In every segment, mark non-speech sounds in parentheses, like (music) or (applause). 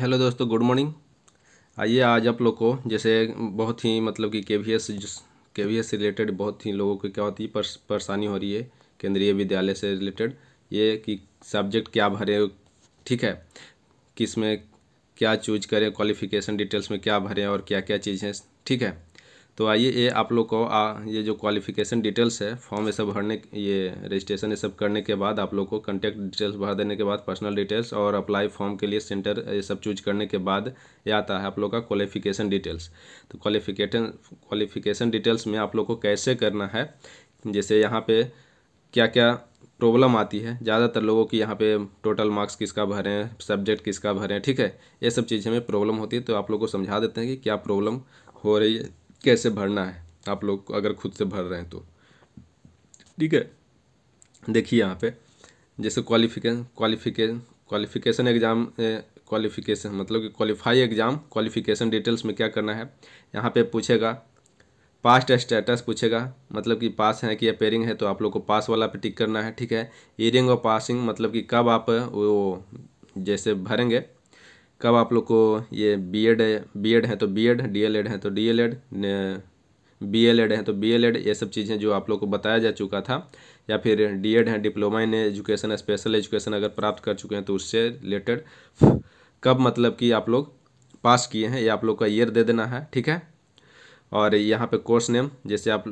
hello दोस्तों good morning आइए आज आप लोग को जैसे बहुत ही मतलब कि K V S K V S से रिलेटेड बहुत ही लोगों को क्या होती है परेशानी हो रही है केंद्रीय विद्यालय से रिलेटेड ये कि सब्जेक्ट क्या भरे ठीक है किस में क्या चूज करें क्वालिफिकेशन डिटेल्स में क्या भरें और क्या क्या चीज़ें ठीक है तो आइए ये आप लोग को आ, ये जो क्वालिफिकेशन डिटेल्स है फॉर्म ये सब भरने ये रजिस्ट्रेशन ये सब करने के बाद आप लोग को कंटेक्ट डिटेल्स भर देने के बाद पर्सनल डिटेल्स और अप्लाई फॉर्म के लिए सेंटर ये सब चूज करने के बाद ये आता है आप लोग का क्वालिफिकेशन डिटेल्स तो क्वालिफिकेशन क्वालिफिकेशन डिटेल्स में आप लोग को कैसे करना है जैसे यहाँ पर क्या क्या प्रॉब्लम आती है ज़्यादातर लोगों की यहाँ पे टोटल मार्क्स किसका भरें सब्जेक्ट किसका भरें ठीक है ये सब चीज़ें में प्रॉब्लम होती है तो आप लोग को समझा देते हैं कि क्या प्रॉब्लम हो रही है कैसे भरना है आप लोग अगर खुद से भर रहे हैं तो ठीक है देखिए यहाँ पे जैसे qualification qualification qualification exam qualification मतलब कि क्वालिफाई एग्ज़ाम क्वालिफिकेशन डिटेल्स में क्या करना है यहाँ पे पूछेगा पास्ट स्टेटस पूछेगा मतलब कि पास है कि अपेयरिंग है तो आप लोग को पास वाला पे टिक करना है ठीक है ईयरिंग और पासिंग मतलब कि कब आप वो जैसे भरेंगे कब आप लोग को ये बी एड है बी एड है तो B Ed D L Ed है तो D L Ed B L Ed है तो बी एल एड ये सब चीज़ें जो आप लोग को बताया जा चुका था या फिर डी एड है diploma in education special education अगर प्राप्त कर चुके हैं तो उससे रिलेटेड कब मतलब कि आप लोग पास किए हैं ये आप लोग का ईयर दे देना है ठीक है और यहाँ पे कोर्स नेम जैसे आप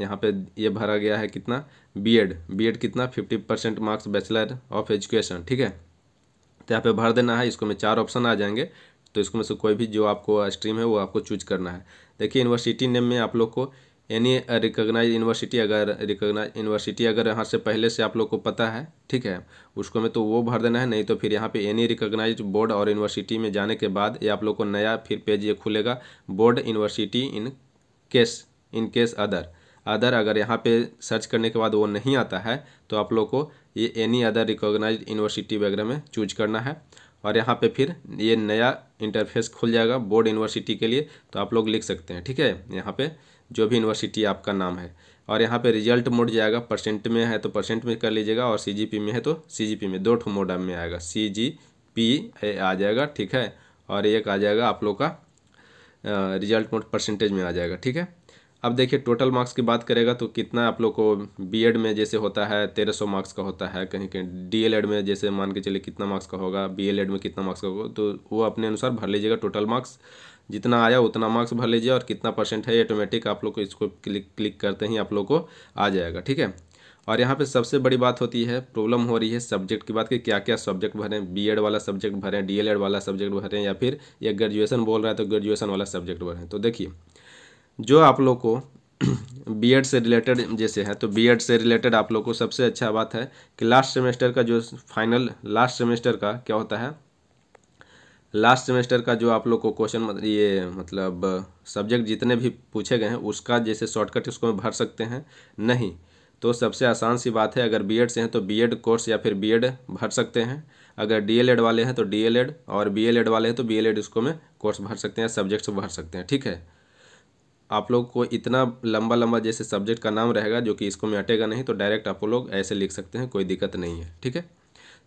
यहाँ पे ये भरा गया है कितना बीएड बीएड कितना fifty percent marks bachelor of education ठीक है तो यहाँ पे भर देना है इसको में चार ऑप्शन आ जाएंगे तो इसको में से कोई भी जो आपको स्ट्रीम है वो आपको चूज करना है देखिए यूनिवर्सिटी नेम में आप लोग को एनी रिकोगनाइज यूनिवर्सिटी अगर रिकोगनाइज यूनिवर्सिटी अगर यहाँ से पहले से आप लोग को पता है ठीक है उसको में तो वो भर देना है नहीं तो फिर यहाँ पे एनी रिकोगनाइज बोर्ड और यूनिवर्सिटी में जाने के बाद ये आप लोग को नया फिर पेज ये खुलेगा board university in case in case other other अगर यहाँ पे सर्च करने के बाद वो नहीं आता है तो आप लोग को ये एनी अदर रिकॉग्नाइज यूनिवर्सिटी वगैरह में चूज करना है और यहाँ पे फिर ये नया इंटरफेस खुल जाएगा बोर्ड यूनिवर्सिटी के लिए तो आप लोग लिख सकते हैं ठीक है यहाँ पे जो भी यूनिवर्सिटी आपका नाम है और यहाँ पे रिजल्ट मोड जाएगा परसेंट में है तो परसेंट में कर लीजिएगा और सी में है तो सी में दो ठो मोड में आएगा सी जी पी आ जाएगा ठीक है और एक आ जाएगा आप लोग का रिजल्ट मोड परसेंटेज में आ जाएगा ठीक है अब देखिए टोटल मार्क्स की बात करेगा तो कितना आप लोग को बीएड में जैसे होता है तेरह सौ मार्क्स का होता है कहीं कहीं डीएलएड में जैसे मान के चलिए कितना मार्क्स का होगा बीएलएड में कितना मार्क्स का होगा तो वो अपने अनुसार भर लीजिएगा टोटल मार्क्स जितना आया उतना मार्क्स भर लीजिए और कितना परसेंट है ऑटोमेटिक आप लोग को इसको क्लिक क्लिक करते ही आप लोग को आ जाएगा ठीक है और यहाँ पे सबसे बड़ी बात होती है प्रॉब्लम हो रही है सब्जेक्ट की बात कि क्या क्या सब्जेक्ट भरें बीएड वाला सब्जेक्ट भरें डीएलएड वाला सब्जेक्ट भरें या फिर या ग्रेजुएसन बोल रहा है तो ग्रेजुएसन वाला सब्जेक्ट भरें तो देखिए जो आप लोग को बीएड (clears throat) से रिलेटेड जैसे है तो बीएड से रिलेटेड आप लोग को सबसे अच्छा बात है कि लास्ट सेमेस्टर का जो फाइनल लास्ट सेमेस्टर का क्या होता है लास्ट सेमेस्टर का जो आप लोग को क्वेश्चन ये मतलब सब्जेक्ट जितने भी पूछे गए हैं उसका जैसे शॉर्टकट उसको में भर सकते हैं नहीं तो सबसे आसान सी बात है अगर बीएड से हैं तो बीएड कोर्स या फिर बीएड भर सकते हैं अगर डीएलएड वाले हैं तो डीएलएड और बीएलएड वाले हैं तो बीएलएड उसको में कोर्स भर सकते हैं सब्जेक्ट्स भर सकते हैं ठीक है आप लोग को इतना लंबा लंबा जैसे सब्जेक्ट का नाम रहेगा जो कि इसको में हटेगा नहीं तो डायरेक्ट आप लोग ऐसे लिख सकते हैं कोई दिक्कत नहीं है ठीक है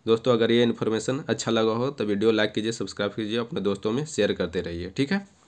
दोस्तों अगर ये इन्फॉर्मेशन अच्छा लगा हो तो वीडियो लाइक कीजिए सब्सक्राइब कीजिए अपने दोस्तों में शेयर करते रहिए ठीक है